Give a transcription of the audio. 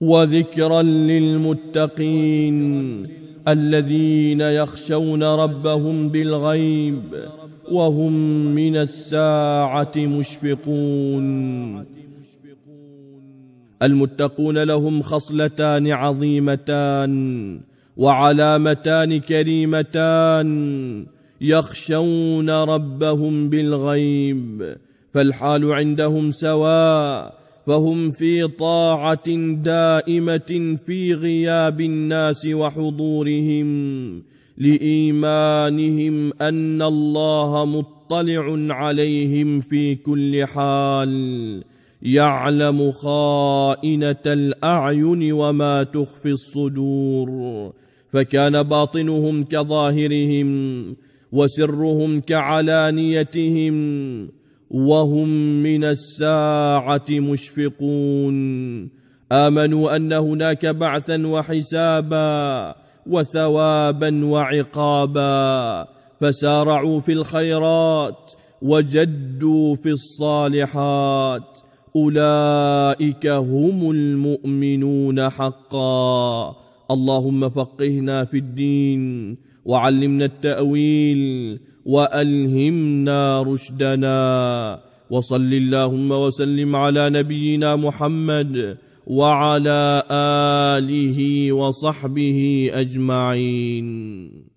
وذكرا للمتقين الذين يخشون ربهم بالغيب وهم من الساعة مشفقون المتقون لهم خصلتان عظيمتان وعلامتان كريمتان يخشون ربهم بالغيب فالحال عندهم سواء فهم في طاعة دائمة في غياب الناس وحضورهم لإيمانهم أن الله مطلع عليهم في كل حال يعلم خائنة الأعين وما تخفي الصدور فكان باطنهم كظاهرهم وسرهم كعلانيتهم وهم من الساعة مشفقون آمنوا أن هناك بعثا وحسابا وثوابا وعقابا فسارعوا في الخيرات وجدوا في الصالحات أولئك هم المؤمنون حقا اللهم فقهنا في الدين وعلمنا التأويل والهمنا رشدنا وصل اللهم وسلم على نبينا محمد وعلى اله وصحبه اجمعين